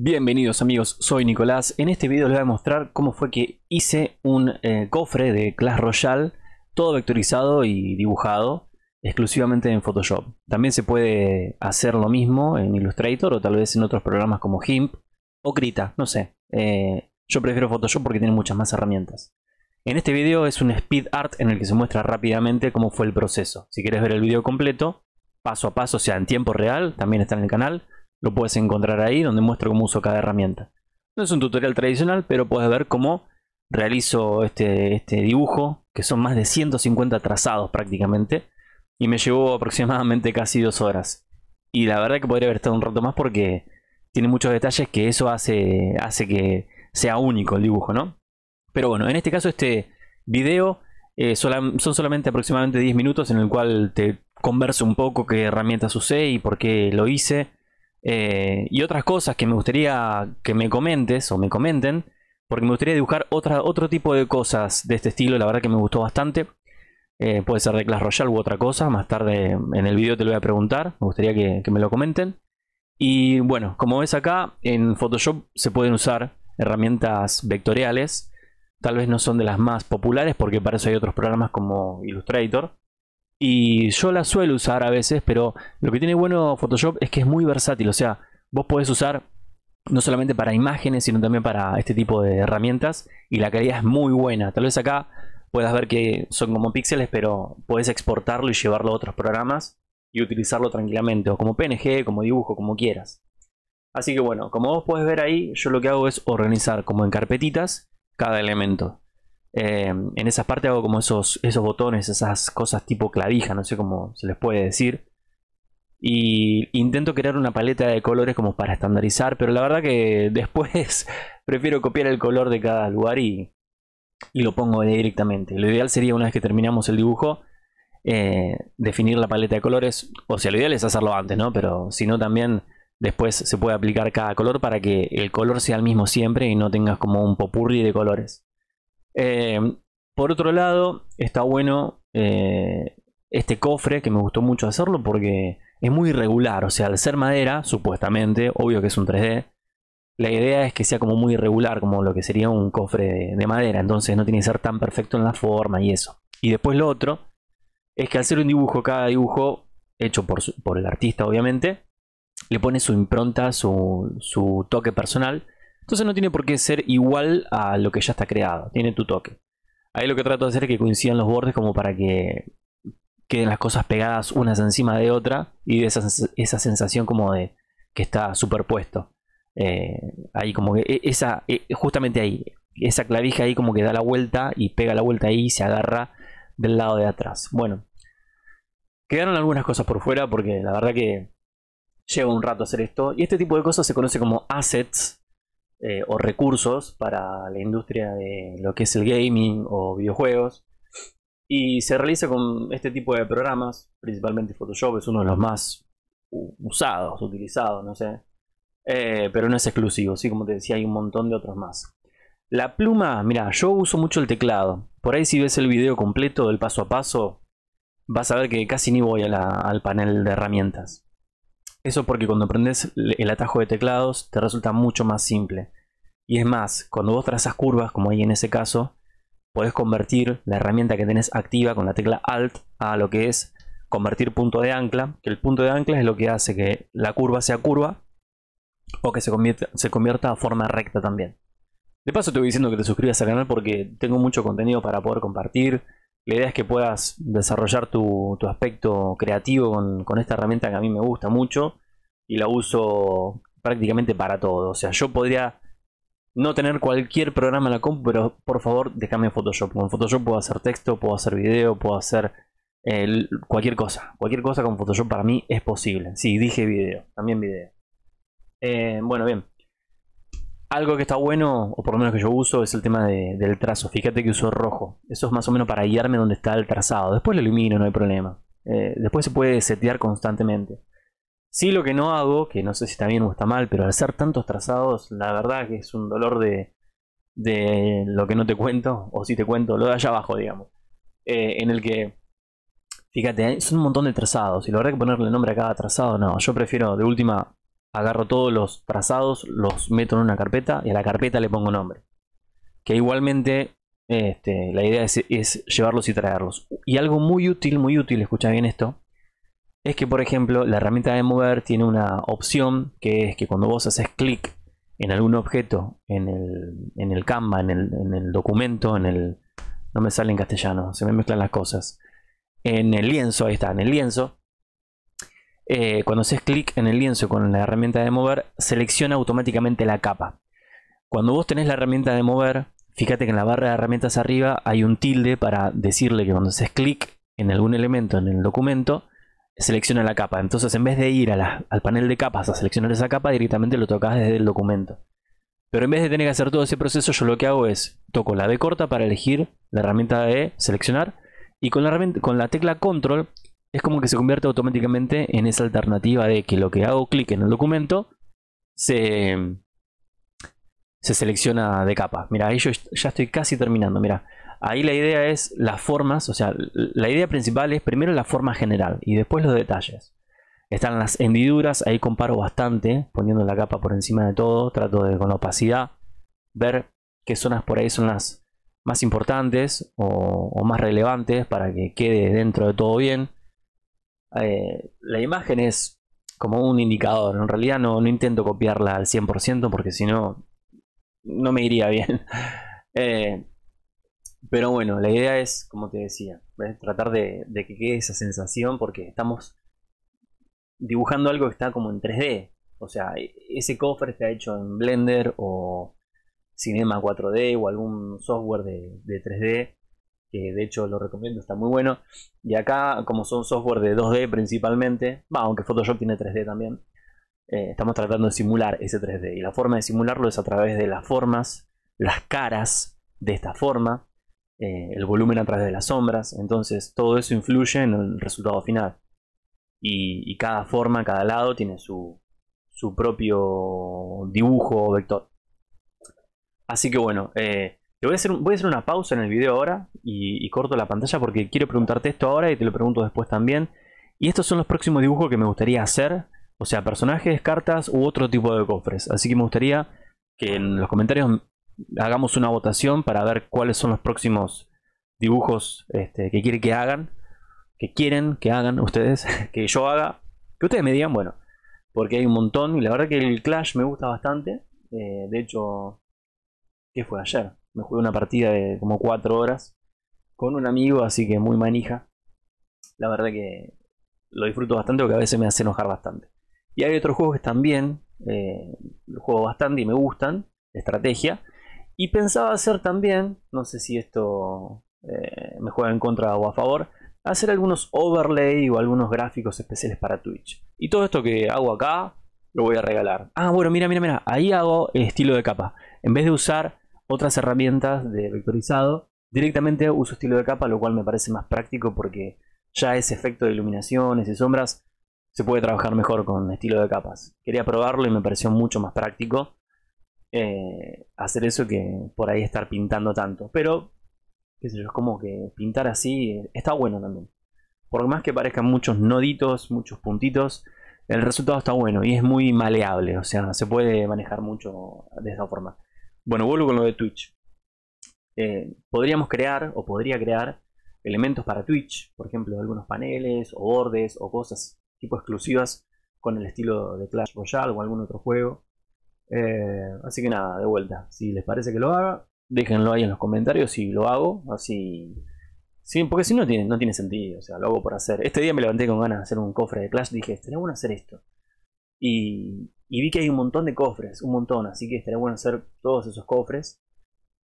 Bienvenidos amigos, soy Nicolás. En este video les voy a mostrar cómo fue que hice un eh, cofre de Clash Royale, todo vectorizado y dibujado, exclusivamente en Photoshop. También se puede hacer lo mismo en Illustrator o tal vez en otros programas como GIMP o Krita, no sé. Eh, yo prefiero Photoshop porque tiene muchas más herramientas. En este video es un speed art en el que se muestra rápidamente cómo fue el proceso. Si quieres ver el video completo, paso a paso, o sea, en tiempo real, también está en el canal lo puedes encontrar ahí donde muestro cómo uso cada herramienta. No es un tutorial tradicional, pero puedes ver cómo realizo este, este dibujo, que son más de 150 trazados prácticamente, y me llevó aproximadamente casi dos horas. Y la verdad que podría haber estado un rato más porque tiene muchos detalles que eso hace, hace que sea único el dibujo, ¿no? Pero bueno, en este caso este video eh, son solamente aproximadamente 10 minutos en el cual te converso un poco qué herramientas usé y por qué lo hice eh, y otras cosas que me gustaría que me comentes o me comenten, porque me gustaría dibujar otra, otro tipo de cosas de este estilo, la verdad que me gustó bastante. Eh, puede ser de Clash Royale u otra cosa, más tarde en el video te lo voy a preguntar, me gustaría que, que me lo comenten. Y bueno, como ves acá, en Photoshop se pueden usar herramientas vectoriales, tal vez no son de las más populares porque para eso hay otros programas como Illustrator, y yo la suelo usar a veces, pero lo que tiene bueno Photoshop es que es muy versátil. O sea, vos podés usar no solamente para imágenes, sino también para este tipo de herramientas. Y la calidad es muy buena. Tal vez acá puedas ver que son como píxeles, pero podés exportarlo y llevarlo a otros programas y utilizarlo tranquilamente. O como PNG, como dibujo, como quieras. Así que bueno, como vos podés ver ahí, yo lo que hago es organizar como en carpetitas cada elemento. Eh, en esa parte hago como esos, esos botones, esas cosas tipo clavija, no sé cómo se les puede decir. Y intento crear una paleta de colores como para estandarizar, pero la verdad que después prefiero copiar el color de cada lugar y, lo pongo directamente. Lo ideal sería una vez que terminamos el dibujo, eh, definir la paleta de colores. O sea, lo ideal es hacerlo antes, ¿no? Pero si no, también después se puede aplicar cada color para que el color sea el mismo siempre y no tengas como un popurri de colores. Eh, por otro lado, está bueno eh, este cofre que me gustó mucho hacerlo porque es muy irregular. O sea, al ser madera, supuestamente, obvio que es un 3D, la idea es que sea como muy irregular, como lo que sería un cofre de, madera. Entonces no tiene que ser tan perfecto en la forma y eso. Y después lo otro es que al ser un dibujo, cada dibujo, hecho por, el artista obviamente, le pone su impronta, su toque personal. Entonces no tiene por qué ser igual a lo que ya está creado, tiene tu toque. Ahí lo que trato de hacer es que coincidan los bordes como para que queden las cosas pegadas unas encima de otra y de esa, esa sensación como de que está superpuesto. Eh, ahí como que e-, esa, e, justamente ahí, esa clavija ahí como que da la vuelta y pega la vuelta ahí y se agarra del lado de atrás. Bueno, quedaron algunas cosas por fuera porque la verdad que lleva un rato hacer esto. Y este tipo de cosas se conoce como assets eh, o recursos para la industria de lo que es el gaming o videojuegos. Y se realiza con este tipo de programas, principalmente Photoshop, es uno de los más usados, utilizados, no sé. Eh, pero no es exclusivo, sí, como te decía, hay un montón de otros más. La pluma, mira, yo uso mucho el teclado. Por ahí si ves el video completo del paso a paso, vas a ver que casi ni voy al panel de herramientas. Eso porque cuando aprendes el atajo de teclados te resulta mucho más simple. Y es más, cuando vos trazas curvas, como ahí en ese caso, podés convertir la herramienta que tenés activa con la tecla Alt a lo que es convertir punto de ancla, que el punto de ancla es lo que hace que la curva sea curva o que se se convierta a forma recta también. De paso te voy diciendo que te suscribas al canal porque tengo mucho contenido para poder compartir, la idea es que puedas desarrollar tu, aspecto creativo con, esta herramienta que a mí me gusta mucho y la uso prácticamente para todo. O sea, yo podría no tener cualquier programa en la compu, pero por favor déjame Photoshop. Con Photoshop puedo hacer texto, puedo hacer video, puedo hacer eh, cualquier cosa. Cualquier cosa con Photoshop para mí es posible. Sí, dije video, también video. Eh, bueno, bien. Algo que está bueno, o por lo menos que yo uso, es el tema del trazo. Fíjate que uso rojo. Eso es más o menos para guiarme donde está el trazado. Después lo elimino, no hay problema. Eh, después se puede setear constantemente. Sí, lo que no hago, que no sé si está bien o está mal, pero al hacer tantos trazados, la verdad que es un dolor de, de lo que no te cuento, o si te cuento, lo de allá abajo, digamos. Eh, en el que, fíjate, son un montón de trazados, y la verdad que ponerle nombre a cada trazado, no, yo prefiero de última agarro todos los trazados, los meto en una carpeta y a la carpeta le pongo nombre. Que igualmente este, la idea es, llevarlos y traerlos. Y algo muy útil, muy útil, escucha bien esto, es que por ejemplo la herramienta de mover tiene una opción que es que cuando vos haces clic en algún objeto, en el, en Canva, en el, documento, en el... No me sale en castellano, se me mezclan las cosas. En el lienzo, ahí está, en el lienzo, eh, cuando haces clic en el lienzo con la herramienta de mover, selecciona automáticamente la capa. Cuando vos tenés la herramienta de mover, fíjate que en la barra de herramientas arriba hay un tilde para decirle que cuando haces clic en algún elemento en el documento, selecciona la capa. Entonces, en vez de ir al panel de capas a seleccionar esa capa, directamente lo tocas desde el documento. Pero en vez de tener que hacer todo ese proceso, yo lo que hago es toco la B corta para elegir la herramienta de seleccionar y con la tecla control es como que se convierte automáticamente en esa alternativa de que lo que hago clic en el documento se, selecciona de capa. Mira, ahí yo ya estoy casi terminando. Mira, ahí la idea es las formas, o sea, la idea principal es primero la forma general y después los detalles. Están las hendiduras, ahí comparo bastante, poniendo la capa por encima de todo, trato de con la opacidad ver qué zonas por ahí son las más importantes o más relevantes para que quede dentro de todo bien. Eh, la imagen es como un indicador. En realidad no, no intento copiarla al 100% porque si no, no me iría bien. Eh, pero bueno, la idea es, como te decía, tratar de, que quede esa sensación porque estamos dibujando algo que está como en 3D. O sea, e, ese cofre está hecho en Blender o Cinema 4D o algún software de 3D que de hecho lo recomiendo, está muy bueno. Y acá, como son software de 2D principalmente, aunque Photoshop tiene 3D también, eh, estamos tratando de simular ese 3D. Y la forma de simularlo es a través de las formas, las caras de esta forma, eh, el volumen a través de las sombras. Entonces todo eso influye en el resultado final. Y, cada forma, cada lado tiene su, su propio dibujo o vector. Así que bueno, eh, Voy a, hacer, una pausa en el video ahora y, corto la pantalla porque quiero preguntarte esto ahora y te lo pregunto después también. Y estos son los próximos dibujos que me gustaría hacer, o sea, personajes, cartas u otro tipo de cofres. Así que me gustaría que en los comentarios hagamos una votación para ver cuáles son los próximos dibujos este, que quieren que hagan, que quieren que hagan ustedes, que yo haga, que ustedes me digan, bueno, porque hay un montón y la verdad que el Clash me gusta bastante. Eh, de hecho, ¿qué fue ayer? me jugué una partida de como 4 horas con un amigo, así que muy manija. La verdad que lo disfruto bastante porque a veces me hace enojar bastante. Y hay otros juegos que también eh, juego bastante y me gustan, estrategia. Y pensaba hacer también, no sé si esto eh, me juega en contra o a favor, hacer algunos overlay o algunos gráficos especiales para Twitch. Y todo esto que hago acá lo voy a regalar. Ah, bueno, mira, mira, mira. Ahí hago el estilo de capa. En vez de usar otras herramientas de vectorizado. Directamente uso estilo de capa, lo cual me parece más práctico porque ya ese efecto de iluminaciones y sombras se puede trabajar mejor con estilo de capas. Quería probarlo y me pareció mucho más práctico eh, hacer eso que por ahí estar pintando tanto. Pero, qué sé yo, es como que pintar así eh, está bueno también. Por más que parezcan muchos noditos, muchos puntitos, el resultado está bueno y es muy maleable, o sea, se puede manejar mucho de esa forma. Bueno, vuelvo con lo de Twitch. Eh, podríamos crear o podría crear elementos para Twitch, por ejemplo, algunos paneles o bordes o cosas tipo exclusivas con el estilo de Clash Royale o algún otro juego. Eh, así que nada, de vuelta, si les parece que lo haga, déjenlo ahí en los comentarios si lo hago, así... porque si no tiene, no tiene sentido, o sea, lo hago por hacer. Este día me levanté con ganas de hacer un cofre de Clash, dije, tenemos bueno hacer esto. Y, vi que hay un montón de cofres, un montón, así que estaría bueno hacer todos esos cofres.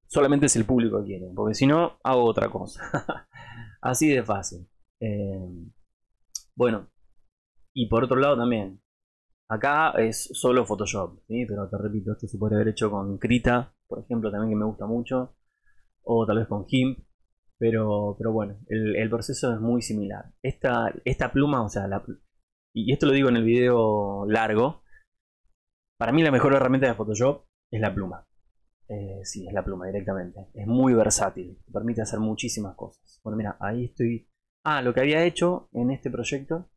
Solamente si el público quiere, porque si no, hago otra cosa. así de fácil. Eh, bueno, y por otro lado también, acá es solo Photoshop, pero te repito, esto se puede haber hecho con Krita, por ejemplo, también que me gusta mucho, o tal vez con GIMP. Pero, pero bueno, el, proceso es muy similar. Esta, esta pluma, o sea, la, y esto lo digo en el video largo, para mí la mejor herramienta de Photoshop es la pluma. Eh, sí, es la pluma directamente. Es muy versátil, permite hacer muchísimas cosas. Bueno, mira, ahí estoy. Ah, lo que había hecho en este proyecto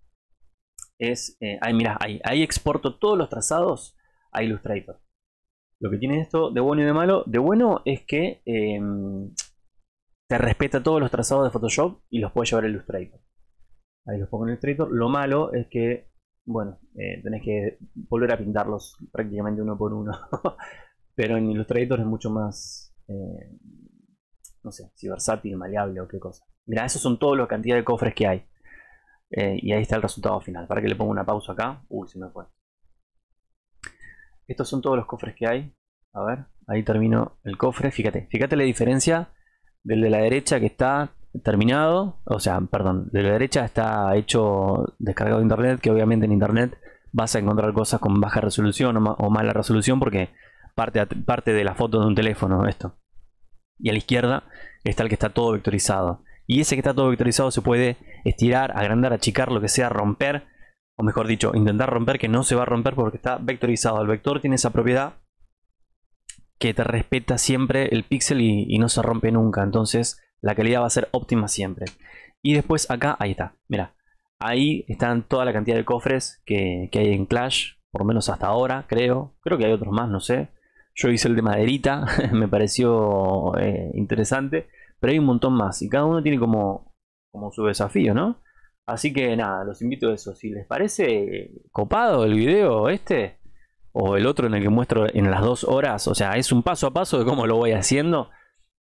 es, eh, ahí mira, ahí, exporto todos los trazados a Illustrator. Lo que tiene esto de bueno y de malo, de bueno es que eh, te respeta todos los trazados de Photoshop y los puede llevar a Illustrator. Ahí los pongo en Illustrator. Lo malo es que, bueno, eh, tenés que volver a pintarlos prácticamente uno por uno. Pero en Illustrator es mucho más, eh, no sé, si versátil, maleable o qué cosa. Mira, esos son todos los cantidad de cofres que hay. Eh, y ahí está el resultado final. Para que le ponga una pausa acá. Uy, se me fue. Estos son todos los cofres que hay. A ver, ahí termino el cofre. Fíjate, fíjate la diferencia del de la derecha que está terminado, o sea, perdón, de la derecha está hecho descargado de internet, que obviamente en internet vas a encontrar cosas con baja resolución o, mala resolución porque parte, parte de la foto de un teléfono esto. Y a la izquierda está el que está todo vectorizado. Y ese que está todo vectorizado se puede estirar, agrandar, achicar, lo que sea, romper, o mejor dicho, intentar romper que no se va a romper porque está vectorizado. El vector tiene esa propiedad que te respeta siempre el píxel y, y no se rompe nunca. Entonces, la calidad va a ser óptima siempre. Y después acá, ahí está, mira, ahí están toda la cantidad de cofres que, hay en Clash, por lo menos hasta ahora, creo. Creo que hay otros más, no sé. Yo hice el de maderita, me pareció eh, interesante, pero hay un montón más y cada uno tiene como, como su desafío, ¿no? Así que nada, los invito a eso. Si les parece copado el video este o el otro en el que muestro en las dos horas, o sea, es un paso a paso de cómo lo voy haciendo.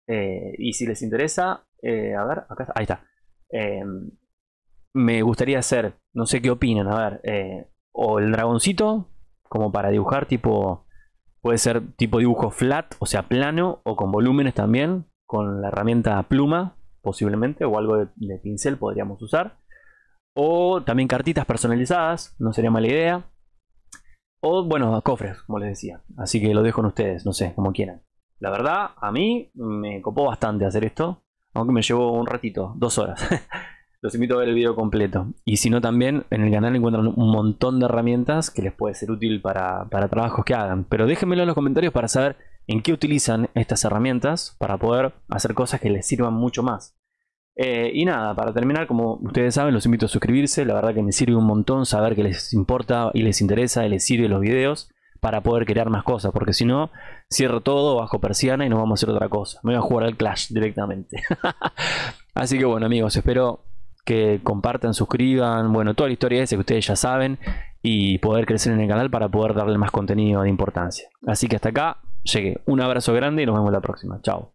Eh, y si les interesa, eh, a ver, acá está, ahí está. Em, me gustaría hacer, no sé qué opinan, a ver, eh, o el dragoncito, como para dibujar, tipo, puede ser tipo dibujo flat, o sea, plano, o con volúmenes también, con la herramienta pluma, posiblemente, o algo de, de pincel podríamos usar. O también cartitas personalizadas, no sería mala idea. O bueno, cofres, como les decía. Así que lo dejo en ustedes, no sé, como quieran. La verdad, a mí me copó bastante hacer esto, aunque me llevó un ratito, dos horas. Los invito a ver el video completo. Y si no, también en el canal encuentran un montón de herramientas que les puede ser útil para, trabajos que hagan. Pero déjenmelo en los comentarios para saber en qué utilizan estas herramientas para poder hacer cosas que les sirvan mucho más. Eh, y nada, para terminar, como ustedes saben, los invito a suscribirse. La verdad que me sirve un montón saber que les importa y les interesa y les sirve los videos para poder crear más cosas, porque si no, cierro todo bajo persiana y nos vamos a hacer otra cosa. Me voy a jugar al Clash directamente. Así que bueno, amigos, espero que compartan, suscriban, bueno, toda la historia esa que ustedes ya saben y poder crecer en el canal para poder darle más contenido de importancia. Así que hasta acá llegué. Un abrazo grande y nos vemos la próxima. Chao.